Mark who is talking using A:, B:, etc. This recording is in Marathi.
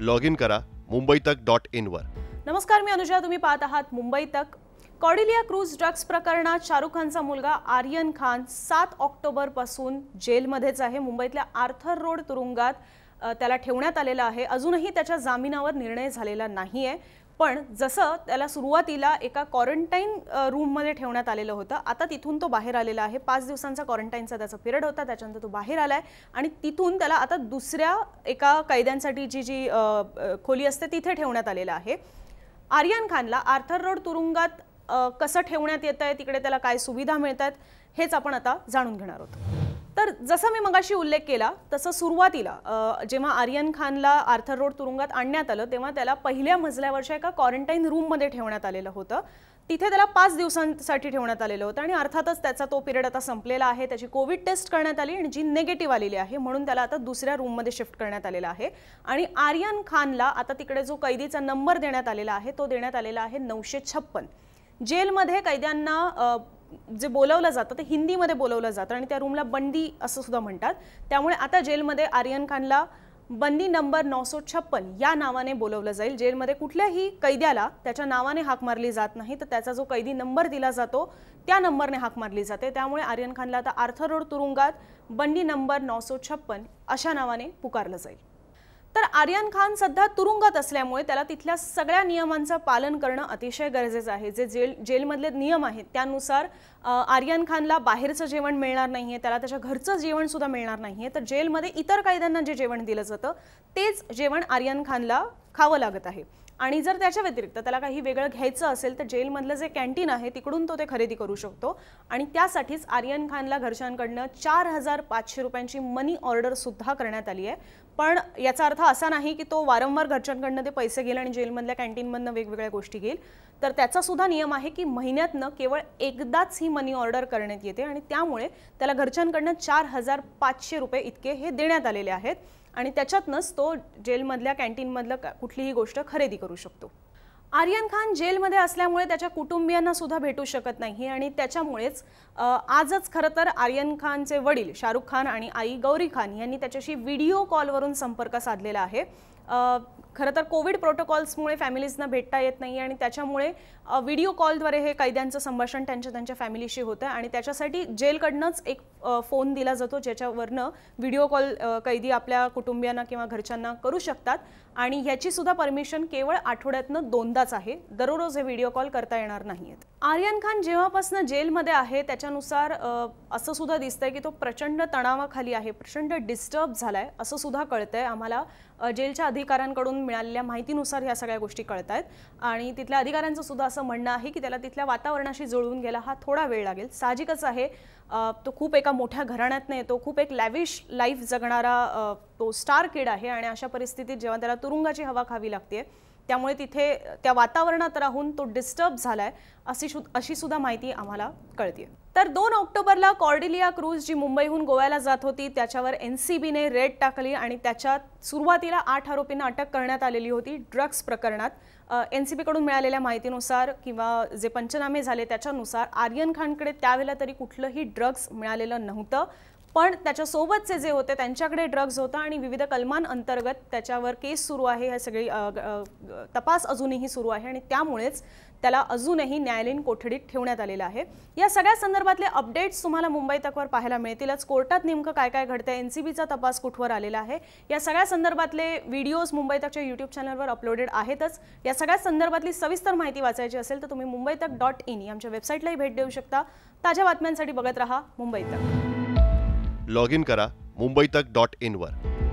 A: लॉग इन करा मुंबई तक डॉट इनवर नमस्कार मी अनुजा तुम्ही पाहत आहात मुंबई तक कॉडिलिया क्रूज ड्रग्स प्रकरणात शाहरुख खानचा मुलगा आर्यन खान सात पासून जेलमध्येच आहे मुंबईतल्या आर्थर रोड तुरुंगात त्याला ठेवण्यात आलेला आहे अजूनही त्याच्या जामिनावर निर्णय झालेला नाही आहे पण जसं त्याला सुरुवातीला एका क्वारंटाईन रूममध्ये ठेवण्यात आलेलं होतं आता तिथून तो बाहेर आलेला आहे पाच दिवसांचा क्वारंटाईनचा त्याचा पिरियड होता त्याच्यानंतर तो बाहेर आला आहे आणि तिथून त्याला आता दुसऱ्या एका कैद्यांसाठी जी जी खोली असते तिथे ठेवण्यात आलेलं आहे आर्यन खानला आर्थर रोड तुरुंगात कसं ठेवण्यात येत आहे तिकडे त्याला काय सुविधा मिळत आहेत हेच आपण आता जाणून घेणार आहोत तर जसं मी मगाशी उल्लेख केला तसं सुरुवातीला जेव्हा आर्यन खानला आर्थर रोड तुरुंगात आणण्यात आलं तेव्हा त्याला पहिल्या मजल्यावरच्या एका क्वारंटाईन रूममध्ये ठेवण्यात आलेलं होतं तिथे त्याला पाच दिवसांसाठी ठेवण्यात आलेलं होतं आणि अर्थातच त्याचा तो पिरियड आता संपलेला आहे त्याची कोविड टेस्ट करण्यात आली आणि जी नेगेटिव्ह आलेली आहे म्हणून त्याला आता दुसऱ्या रूममध्ये शिफ्ट करण्यात आलेला आहे आणि आर्यन खानला आता तिकडे जो कैदीचा नंबर देण्यात आलेला आहे तो देण्यात आलेला आहे नऊशे छप्पन जेलमध्ये कैद्यांना जे बोलवलं जातं ते हिंदीमध्ये बोलवलं जातं आणि त्या रूमला बंदी असं सुद्धा म्हणतात त्यामुळे आता जेलमध्ये आर्यन खानला बंदी नंबर नऊसो छप्पन या नावाने बोलवलं जाईल जेलमध्ये कुठल्याही कैद्याला त्याच्या नावाने हाक मारली जात नाही तर त्याचा जो कैदी नंबर दिला जातो त्या नंबरने हाक मारली जाते त्यामुळे आर्यन खानला आता आर्थर रोड तुरुंगात बंदी नंबर नऊसो छप्पन अशा नावाने पुकारलं जाईल तर आर्यन खान सध्या तुरुंगात असल्यामुळे त्याला तिथल्या सगळ्या नियमांचं पालन करणं अतिशय गरजेचं आहे जे जेल जेलमधले नियम आहेत त्यानुसार आर्यन खानला बाहेरचं जेवण मिळणार नाही आहे त्याला त्याच्या घरचं जेवणसुद्धा मिळणार नाही आहे तर जेलमध्ये इतर कैद्यांना जे जेवण दिलं जातं तेच जेवण आर्यन खानला खावं लागत आहे आणि जर त्याच्या व्यतिरिक्त त्याला काही वेगळं घ्यायचं असेल तर जेलमधलं जे कॅन्टीन आहे तिकडून तो ते खरेदी करू शकतो आणि त्यासाठीच आर्यन खानला घरच्यांकडनं चार हजार पाचशे रुपयांची मनी ऑर्डर सुद्धा करण्यात आली आहे पण याचा अर्थ असा नाही की तो वारंवार घरच्यांकडनं ते पैसे घेईल आणि जेलमधल्या कॅन्टीनमधनं वेगवेगळ्या गोष्टी घेईल तर त्याचा सुद्धा नियम आहे की महिन्यातनं केवळ एकदाच ही मनी ऑर्डर करण्यात येते आणि त्यामुळे त्याला घरच्यांकडनं चार हजार पाचशे रुपये इतके हे देण्यात आलेले आहेत आणि त्याच्यातनंच तो जेलमधल्या कॅन्टीनमधलं कुठलीही गोष्ट खरेदी करू शकतो आर्यन खान जेलमध्ये असल्यामुळे त्याच्या कुटुंबियांना सुद्धा भेटू शकत नाही आणि त्याच्यामुळेच आजच खरं तर आर्यन खानचे वडील शाहरुख खान आणि आई गौरी खान यांनी त्याच्याशी व्हिडिओ कॉलवरून संपर्क साधलेला आहे खरं तर कोविड प्रोटोकॉल्समुळे फॅमिलीजना भेटता येत नाही आणि त्याच्यामुळे व्हिडिओ कॉलद्वारे हे कैद्यांचं संभाषण त्यांच्या त्यांच्या फॅमिलीशी होतं आणि त्याच्यासाठी जेलकडनंच एक फोन दिला जातो ज्याच्यावरनं व्हिडिओ कॉल कैदी आपल्या कुटुंबियांना किंवा घरच्यांना करू शकतात आणि ह्याचीसुद्धा परमिशन केवळ आठवड्यातनं दोनदाच आहे दररोज हे व्हिडिओ कॉल करता येणार नाही आहेत आर्यन खान जेव्हापासून जेलमध्ये आहे त्याच्यानुसार असं सुद्धा दिसतंय की तो प्रचंड तणावाखाली आहे प्रचंड डिस्टर्ब झाला आहे असं सुद्धा कळतंय आम्हाला जेलच्या अधिकाऱ्यांकडून मिळालेल्या माहितीनुसार ह्या सगळ्या गोष्टी कळत आहेत आणि तिथल्या अधिकाऱ्यांचं सुद्धा असं म्हणणं आहे की त्याला तिथल्या वातावरणाशी जुळवून गेला हा थोडा वेळ लागेल साहजिकच आहे तो खूप एका मोठ्या घराण्यातनं येतो खूप एक लॅविश लाईफ जगणारा तो स्टार किड आहे आणि अशा परिस्थितीत जेव्हा त्याला तुरुंगाची हवा खावी लागते त्यामुळे तिथे त्या वातावरणात राहून तो डिस्टर्ब झालाय अशी अशी सुद्धा माहिती आम्हाला कळते तर दोन ऑक्टोबरला कॉर्डिलिया क्रूज जी मुंबईहून गोव्याला जात होती त्याच्यावर एन सी बीने रेड टाकली आणि त्याच्यात सुरुवातीला आठ आरोपींना अटक करण्यात आलेली होती ड्रग्स प्रकरणात एन सी बीकडून मिळालेल्या माहितीनुसार किंवा जे पंचनामे झाले त्याच्यानुसार आर्यन खानकडे त्यावेळेला तरी कुठलंही ड्रग्स मिळालेलं नव्हतं पण त्याच्यासोबतचे जे होते त्यांच्याकडे ड्रग्ज होता आणि विविध अंतर्गत त्याच्यावर केस सुरू आहे ह्या सगळी तपास अजूनही सुरू आहे आणि त्यामुळेच त्याला अजूनही न्यायालयीन कोठडीत ठेवण्यात आलेलं आहे या सगळ्या संदर्भातले अपडेट्स तुम्हाला मुंबई तकवर पाहायला मिळतीलच कोर्टात नेमकं काय काय घडतं एन सी बीचा तपास कुठवर आलेला आहे या सगळ्या संदर्भातले व्हिडिओज मुंबई तकच्या यूट्यूब चॅनलवर अपलोडेड आहेतच या सगळ्या संदर्भातली सविस्तर माहिती वाचायची असेल तर तुम्ही मुंबई तक डॉट इन आमच्या वेबसाईटलाही भेट देऊ शकता ताज्या बातम्यांसाठी बघत राहा मुंबई तक लॉग इन करा मुंबई तक डॉट वर